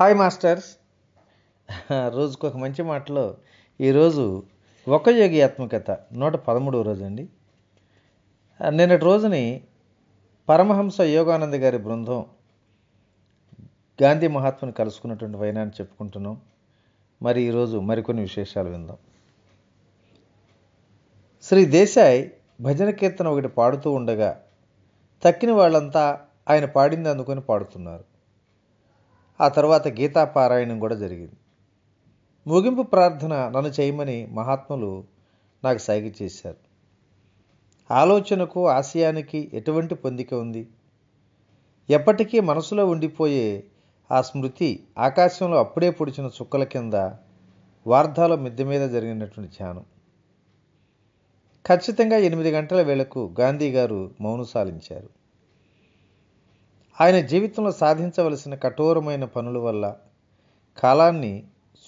hi masters రోజుకు ఒక మంచి మాటలో ఈరోజు ఒక యోగి ఆత్మకథ నూట పదమూడవ రోజు అండి నిన్నటి రోజుని పరమహంస యోగానంద గారి బృందం గాంధీ మహాత్ముని కలుసుకున్నటువంటి వైనాన్ని చెప్పుకుంటున్నాం మరి ఈరోజు మరికొన్ని విశేషాలు విందాం శ్రీ దేశాయ్ భజన కీర్తన ఒకటి పాడుతూ ఉండగా తక్కిన వాళ్ళంతా ఆయన పాడింది అందుకొని పాడుతున్నారు ఆ తర్వాత గీతా పారాయణం కూడా జరిగింది ముగింపు ప్రార్థన నన్ను చేయమని మహాత్ములు నాకు సైగ చేశారు ఆలోచనకు ఆశయానికి ఎటువంటి పొందిక ఉంది ఎప్పటికీ మనసులో ఉండిపోయే ఆ స్మృతి ఆకాశంలో అప్పుడే పొడిచిన చుక్కల కింద వార్ధాల మిద్దె మీద జరిగినటువంటి ధ్యానం ఖచ్చితంగా ఎనిమిది గంటల వేళకు గాంధీ గారు మౌనసాలించారు ఆయన జీవితంలో సాధించవలసిన కఠోరమైన పనుల వల్ల కాలాన్ని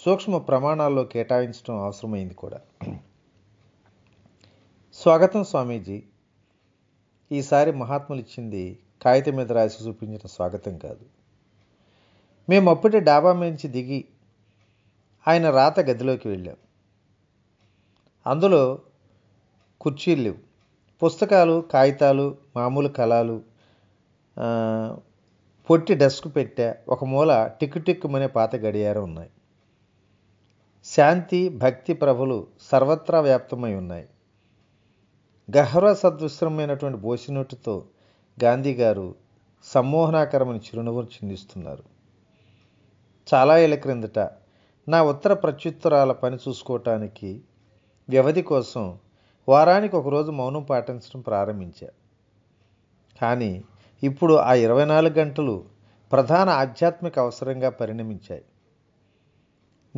సూక్ష్మ ప్రమాణాల్లో కేటాయించడం అవసరమైంది కూడా స్వాగతం స్వామీజీ ఈసారి మహాత్ములు ఇచ్చింది కాగితం మీద రాసి చూపించిన స్వాగతం కాదు మేము అప్పుడే డాబా నుంచి దిగి ఆయన రాత గదిలోకి వెళ్ళాం అందులో కుర్చీలు పుస్తకాలు కాగితాలు మామూలు కళలు పొట్టి డెస్క్ పెట్టే ఒక మూల టిక్ టిక్కుమనే పాత గడియారం ఉన్నాయి శాంతి భక్తి ప్రభలు సర్వత్రా వ్యాప్తమై ఉన్నాయి గహ్వ సద్విశ్రమైనటువంటి బోసినట్టుతో గాంధీ గారు సమ్మోహనాకరమైన చిరునవ్వును చిందిస్తున్నారు చాలా ఏళ్ళ క్రిందట నా ఉత్తర ప్రత్యుత్తరాల పని చూసుకోవటానికి వ్యవధి కోసం వారానికి ఒకరోజు మౌనం పాటించడం ప్రారంభించా కానీ ఇప్పుడు ఆ ఇరవై నాలుగు గంటలు ప్రధాన ఆధ్యాత్మిక అవసరంగా పరిణమించాయి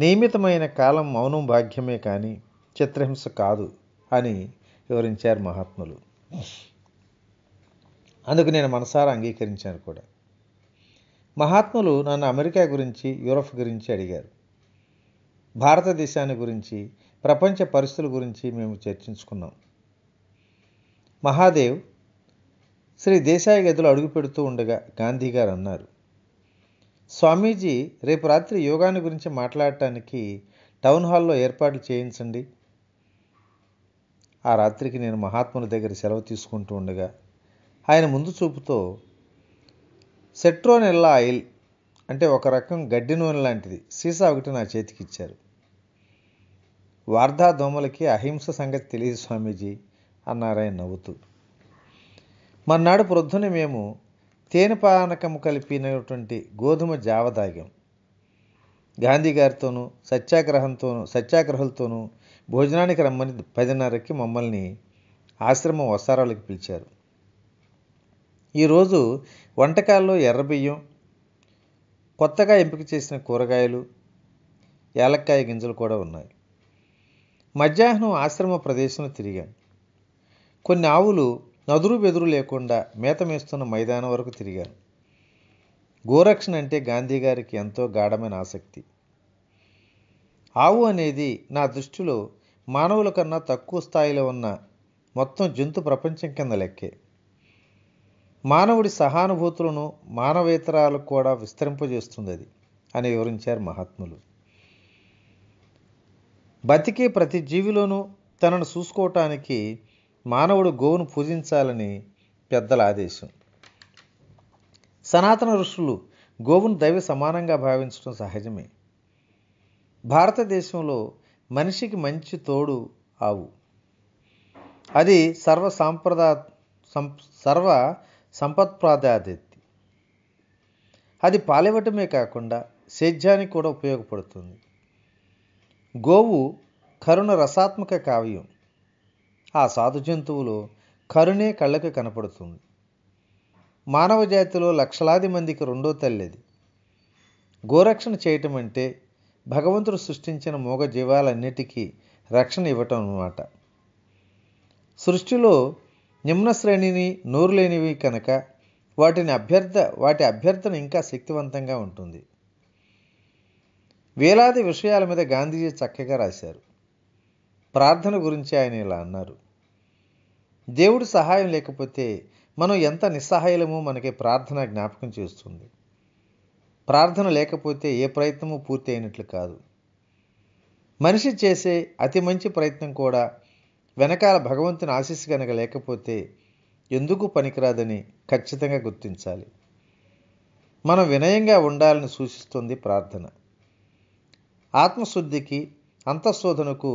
నియమితమైన కాలం మౌనం భాగ్యమే కానీ చిత్రహింస కాదు అని వివరించారు మహాత్ములు అందుకు నేను మనసారా అంగీకరించాను కూడా మహాత్ములు నన్ను అమెరికా గురించి యూరప్ గురించి అడిగారు భారతదేశాన్ని గురించి ప్రపంచ పరిస్థితుల గురించి మేము చర్చించుకున్నాం మహాదేవ్ శ్రీ దేశాయి గదిలో అడుగు పెడుతూ ఉండగా గాంధీ గారు అన్నారు స్వామీజీ రేపు రాత్రి యోగాని గురించి మాట్లాడటానికి టౌన్ హాల్లో ఏర్పాట్లు చేయించండి ఆ రాత్రికి నేను మహాత్ముల దగ్గర సెలవు తీసుకుంటూ ఉండగా ఆయన ముందు చూపుతో సెట్రోనెల్లా ఆయిల్ అంటే ఒక రకం గడ్డి నూనె లాంటిది సీసా ఒకటి నా చేతికిచ్చారు వార్ధా దోమలకి అహింస సంగతి తెలియదు స్వామీజీ అన్నారాయణ నవ్వుతూ మర్నాడు ప్రొద్దున మేము తేనె పానకము కలిపినటువంటి గోధుమ జావ దాగాం గాంధీ గారితోనూ సత్యాగ్రహంతోనూ సత్యాగ్రహులతోనూ భోజనానికి రమ్మని పదిన్నరకి మమ్మల్ని ఆశ్రమం వసారాలకు పిలిచారు ఈరోజు వంటకాల్లో ఎర్రబియ్యం కొత్తగా ఎంపిక చేసిన కూరగాయలు ఏలక్కాయ గింజలు కూడా ఉన్నాయి మధ్యాహ్నం ఆశ్రమ ప్రదేశంలో తిరిగాం కొన్ని ఆవులు నదురు బెదురు లేకుండా మేతమేస్తున్న మైదానం వరకు తిరిగాను గోరక్షణ అంటే గాంధీ గారికి ఎంతో గాఢమైన ఆసక్తి ఆవు అనేది నా దృష్టిలో మానవుల కన్నా తక్కువ స్థాయిలో ఉన్న మొత్తం జంతు ప్రపంచం కింద లెక్కే మానవుడి సహానుభూతులను మానవేతరాలకు కూడా విస్తరింపజేస్తుంది అది అని వివరించారు మహాత్ములు బతికే ప్రతి జీవిలోనూ తనను చూసుకోవటానికి మానవుడు గోవును పూజించాలని పెద్దల ఆదేశం సనాతన ఋషులు గోవును దైవ సమానంగా భావించడం సహజమే భారతదేశంలో మనిషికి మంచి తోడు ఆవు అది సర్వ సాంప్రదా సర్వ సంపత్ప్రాదాదిత్తి అది పాలివ్వటమే కాకుండా సేద్యానికి కూడా ఉపయోగపడుతుంది గోవు కరుణ రసాత్మక కావ్యం ఆ సాధు జంతువులు కరుణే కళ్ళకు కనపడుతుంది మానవ జాతిలో లక్షలాది మందికి రెండో తల్లిది గోరక్షణ చేయటం అంటే భగవంతుడు సృష్టించిన మోగ జీవాలన్నిటికీ రక్షణ ఇవ్వటం అన్నమాట సృష్టిలో నిమ్న శ్రేణిని నోరు లేనివి కనుక వాటిని అభ్యర్థ వాటి అభ్యర్థన ఇంకా శక్తివంతంగా ఉంటుంది వేలాది విషయాల మీద గాంధీజీ చక్కగా రాశారు ప్రార్థన గురించి ఆయన ఇలా అన్నారు దేవుడు సహాయం లేకపోతే మనం ఎంత నిస్సహాయలమో మనకి ప్రార్థన జ్ఞాపకం చేస్తుంది ప్రార్థన లేకపోతే ఏ ప్రయత్నము పూర్తి అయినట్లు కాదు మనిషి చేసే అతి మంచి ప్రయత్నం కూడా వెనకాల భగవంతుని ఆశీస్ కనుక లేకపోతే ఎందుకు పనికిరాదని ఖచ్చితంగా గుర్తించాలి మనం వినయంగా ఉండాలని సూచిస్తుంది ప్రార్థన ఆత్మశుద్ధికి అంతఃశోధనకు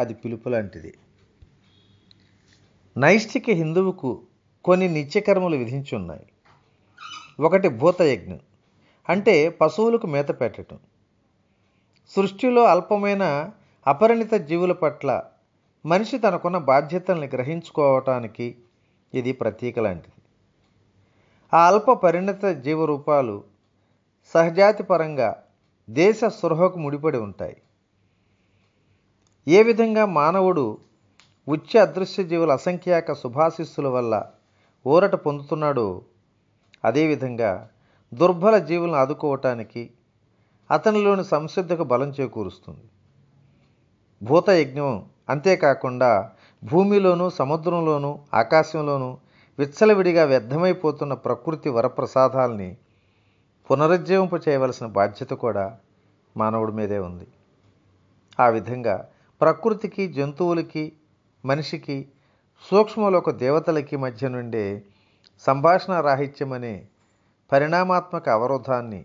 అది పిలుపు లాంటిది నైష్ఠిక హిందువుకు కొన్ని నిత్యకర్మలు విధించి ఉన్నాయి ఒకటి భూతయజ్ఞం అంటే పశువులకు మేత పెట్టడం సృష్టిలో అల్పమైన అపరిణిత జీవుల పట్ల మనిషి తనకున్న బాధ్యతల్ని గ్రహించుకోవటానికి ఇది ప్రతీక లాంటిది ఆ అల్ప పరిణిత జీవరూపాలు సహజాతి పరంగా దేశ సృహకు ముడిపడి ఉంటాయి ఏ విధంగా మానవుడు ఉచ్చ అదృశ్య జీవుల అసంఖ్యాక శుభాశిస్సుల వల్ల ఊరట పొందుతున్నాడో అదేవిధంగా దుర్బల జీవులను ఆదుకోవటానికి అతనిలోని సంసిద్ధకు బలం చేకూరుస్తుంది భూతయజ్ఞం అంతేకాకుండా భూమిలోనూ సముద్రంలోనూ ఆకాశంలోనూ విచ్చలవిడిగా వ్యర్థమైపోతున్న ప్రకృతి వరప్రసాదాలని పునరుజ్జీవింప చేయవలసిన బాధ్యత కూడా మానవుడి మీదే ఉంది ఆ విధంగా ప్రకృతికి జంతువులకి మనిషికి సూక్ష్మలోక దేవతలకి మధ్య నుండే సంభాషణ రాహిత్యం అనే పరిణామాత్మక అవరోధాన్ని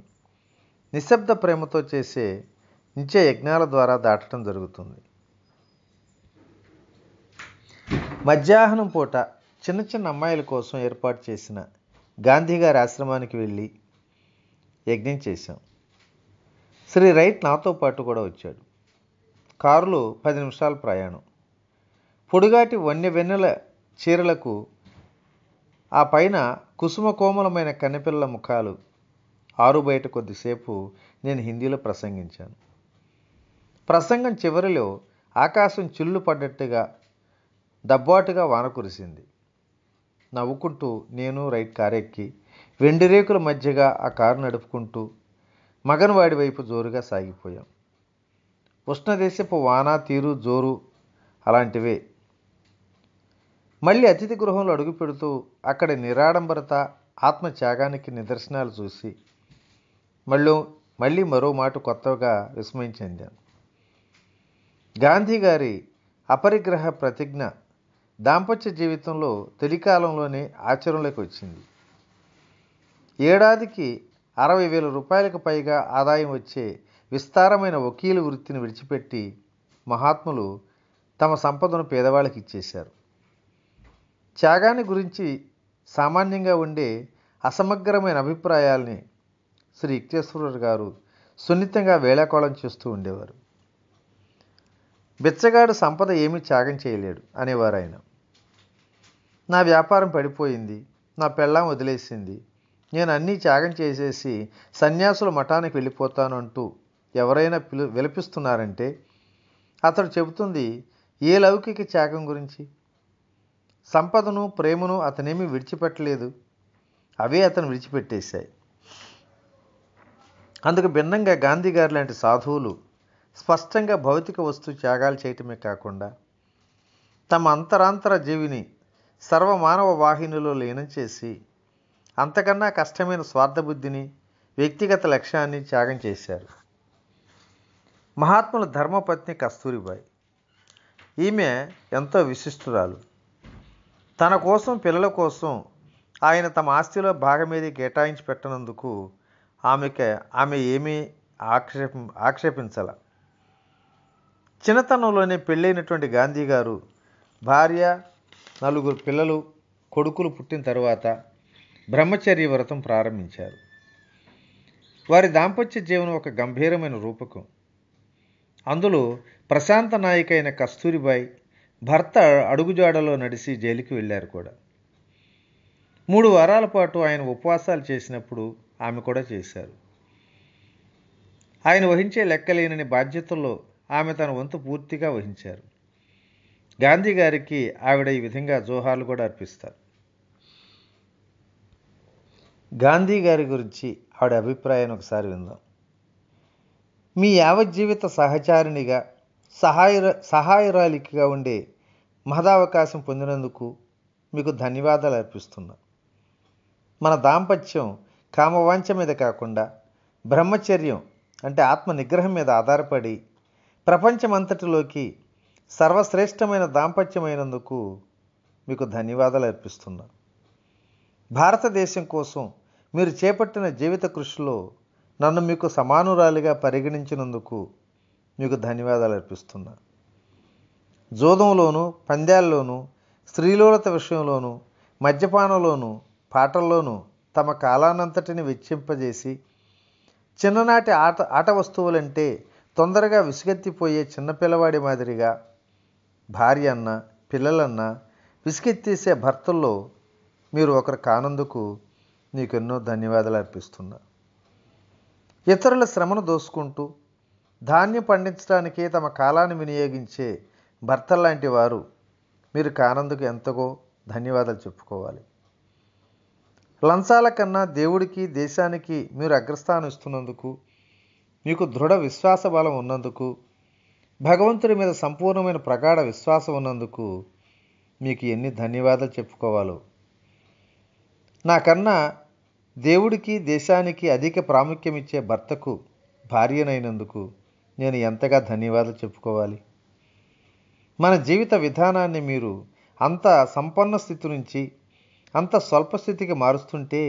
నిశ్శబ్ద ప్రేమతో చేసే నిత్య యజ్ఞాల ద్వారా దాటడం జరుగుతుంది మధ్యాహ్నం పూట చిన్న చిన్న అమ్మాయిల కోసం ఏర్పాటు చేసిన గాంధీ గారి ఆశ్రమానికి వెళ్ళి యజ్ఞం చేశాం శ్రీ రైట్ నాతో పాటు కూడా వచ్చాడు కారులో పది నిమిషాల ప్రయాణం పొడుగాటి వన్య వెన్నెల చీరలకు ఆ పైన కుసుమ కోమలమైన కన్నెపిల్లల ముఖాలు ఆరు బయట కొద్దిసేపు నేను హిందీలో ప్రసంగించాను ప్రసంగం చివరిలో ఆకాశం చిల్లు పడ్డట్టుగా దబ్బాటుగా వాన కురిసింది నవ్వుకుంటూ నేను రైట్ కారెక్కి రేకుల మధ్యగా ఆ కారు నడుపుకుంటూ వాడి వైపు జోరుగా సాగిపోయాం ఉష్ణదేశపు వాన తీరు జోరు అలాంటివే మళ్ళీ అతిథి గృహంలో అడుగు పెడుతూ అక్కడి నిరాడంబరత ఆత్మత్యాగానికి నిదర్శనాలు చూసి మళ్ళీ మళ్ళీ మరో మాట కొత్తగా విస్మయం గాంధీగారి గాంధీ గారి అపరిగ్రహ ప్రతిజ్ఞ దాంపత్య జీవితంలో తొలికాలంలోనే ఆచరణలోకి వచ్చింది ఏడాదికి అరవై వేల రూపాయలకు పైగా ఆదాయం వచ్చే విస్తారమైన వకీలు వృత్తిని విడిచిపెట్టి మహాత్ములు తమ సంపదను పేదవాళ్ళకి ఇచ్చేశారు త్యాగాన్ని గురించి సామాన్యంగా ఉండే అసమగ్రమైన అభిప్రాయాల్ని శ్రీ యుక్తేశ్వరుడు గారు సున్నితంగా వేళాకోళం చేస్తూ ఉండేవారు బిచ్చగాడు సంపద ఏమీ త్యాగం చేయలేడు అనేవారు ఆయన నా వ్యాపారం పడిపోయింది నా పెళ్ళాం వదిలేసింది నేను అన్నీ త్యాగం చేసేసి సన్యాసుల మఠానికి వెళ్ళిపోతాను అంటూ ఎవరైనా పిలు విలపిస్తున్నారంటే అతడు చెబుతుంది ఏ లౌకిక త్యాగం గురించి సంపదను ప్రేమను అతనేమి విడిచిపెట్టలేదు అవే అతను విడిచిపెట్టేశాయి అందుకు భిన్నంగా గాంధీ గారు లాంటి సాధువులు స్పష్టంగా భౌతిక వస్తు త్యాగాలు చేయటమే కాకుండా తమ అంతరాంతర జీవిని సర్వమానవ వాహినిలో లీనం చేసి అంతకన్నా కష్టమైన స్వార్థబుద్ధిని వ్యక్తిగత లక్ష్యాన్ని త్యాగం చేశారు మహాత్ముల ధర్మపత్ని కస్తూరిబాయి ఈమె ఎంతో విశిష్టురాలు తన కోసం పిల్లల కోసం ఆయన తమ ఆస్తిలో భాగమేది కేటాయించి పెట్టనందుకు ఆమెకి ఆమె ఏమీ ఆక్షేప ఆక్షేపించాల చిన్నతనంలోనే పెళ్ళైనటువంటి గాంధీ గారు భార్య నలుగురు పిల్లలు కొడుకులు పుట్టిన తర్వాత బ్రహ్మచర్య వ్రతం ప్రారంభించారు వారి దాంపత్య జీవనం ఒక గంభీరమైన రూపకం అందులో ప్రశాంత నాయక్ అయిన కస్తూరిబాయ్ భర్త అడుగుజాడలో నడిసి జైలుకి వెళ్ళారు కూడా మూడు వారాల పాటు ఆయన ఉపవాసాలు చేసినప్పుడు ఆమె కూడా చేశారు ఆయన వహించే లెక్కలేనని బాధ్యతల్లో ఆమె తన వంతు పూర్తిగా వహించారు గాంధీ గారికి ఆవిడ ఈ విధంగా జోహాలు కూడా అర్పిస్తారు గాంధీ గారి గురించి ఆవిడ అభిప్రాయాన్ని ఒకసారి విందాం మీ యావజ్జీవిత సహచారిణిగా సహాయ సహాయరాలికగా ఉండే మహదావకాశం పొందినందుకు మీకు ధన్యవాదాలు అర్పిస్తున్నా మన దాంపత్యం కామవాంఛ మీద కాకుండా బ్రహ్మచర్యం అంటే ఆత్మ నిగ్రహం మీద ఆధారపడి ప్రపంచమంతటిలోకి సర్వశ్రేష్టమైన దాంపత్యమైనందుకు మీకు ధన్యవాదాలు అర్పిస్తున్నా భారతదేశం కోసం మీరు చేపట్టిన జీవిత కృషిలో నన్ను మీకు సమానురాలిగా పరిగణించినందుకు మీకు ధన్యవాదాలు అర్పిస్తున్నా జోదంలోను పంద్యాల్లోనూ స్త్రీలోలత విషయంలోనూ మద్యపానంలోనూ పాటల్లోనూ తమ కాలానంతటిని వెచ్చింపజేసి చిన్ననాటి ఆట ఆట వస్తువులంటే తొందరగా విసుగెత్తిపోయే చిన్నపిల్లవాడి మాదిరిగా భార్య అన్న పిల్లలన్నా విసుగెత్తేసే భర్తల్లో మీరు ఒకరు కానందుకు నీకెన్నో ధన్యవాదాలు అర్పిస్తున్నా ఇతరుల శ్రమను దోసుకుంటూ ధాన్యం పండించడానికే తమ కాలాన్ని వినియోగించే భర్త లాంటి వారు మీరు కానందుకు ఎంతగో ధన్యవాదాలు చెప్పుకోవాలి లంచాల కన్నా దేవుడికి దేశానికి మీరు అగ్రస్థానం ఇస్తున్నందుకు మీకు దృఢ విశ్వాస బలం ఉన్నందుకు భగవంతుడి మీద సంపూర్ణమైన ప్రగాఢ విశ్వాసం ఉన్నందుకు మీకు ఎన్ని ధన్యవాదాలు చెప్పుకోవాలో నాకన్నా దేవుడికి దేశానికి అధిక ప్రాముఖ్యం ఇచ్చే భర్తకు భార్యనైనందుకు నేను ఎంతగా ధన్యవాదాలు చెప్పుకోవాలి మన జీవిత విధానాన్ని మీరు అంత సంపన్న స్థితి నుంచి అంత స్వల్ప స్థితికి మారుస్తుంటే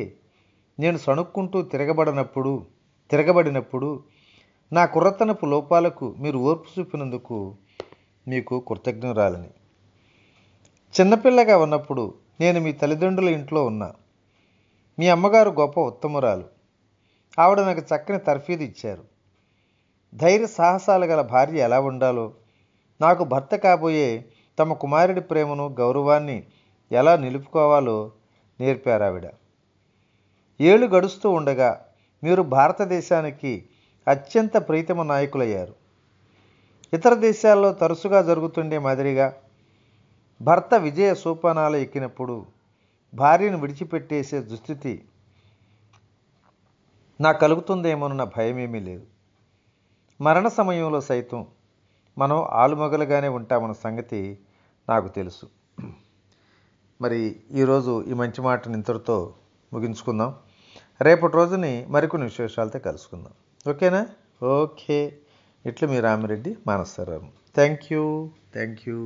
నేను సణుక్కుంటూ తిరగబడినప్పుడు తిరగబడినప్పుడు నా కుర్రతనపు లోపాలకు మీరు ఓర్పు చూపినందుకు మీకు కృతజ్ఞరాలని చిన్నపిల్లగా ఉన్నప్పుడు నేను మీ తల్లిదండ్రుల ఇంట్లో ఉన్నా మీ అమ్మగారు గొప్ప ఉత్తమురాలు ఆవిడ నాకు చక్కని తర్ఫీదు ఇచ్చారు ధైర్య సాహసాలు గల భార్య ఎలా ఉండాలో నాకు భర్త కాబోయే తమ కుమారుడి ప్రేమను గౌరవాన్ని ఎలా నిలుపుకోవాలో నేర్పారు ఆవిడ ఏళ్ళు గడుస్తూ ఉండగా మీరు భారతదేశానికి అత్యంత ప్రీతమ నాయకులయ్యారు ఇతర దేశాల్లో తరచుగా జరుగుతుండే మాదిరిగా భర్త విజయ సోపానాలు ఎక్కినప్పుడు భార్యను విడిచిపెట్టేసే దుస్థితి నాకు కలుగుతుందేమోనన్న భయమేమీ లేదు మరణ సమయంలో సైతం మనం ఆలుమగలుగానే ఉంటామన్న సంగతి నాకు తెలుసు మరి ఈరోజు ఈ మంచి మాటను ఇంతటితో ముగించుకుందాం రేపటి రోజుని మరికొన్ని విశేషాలతో కలుసుకుందాం ఓకేనా ఓకే ఇట్లా మీ రామిరెడ్డి మానసరాము థ్యాంక్ యూ థ్యాంక్ యూ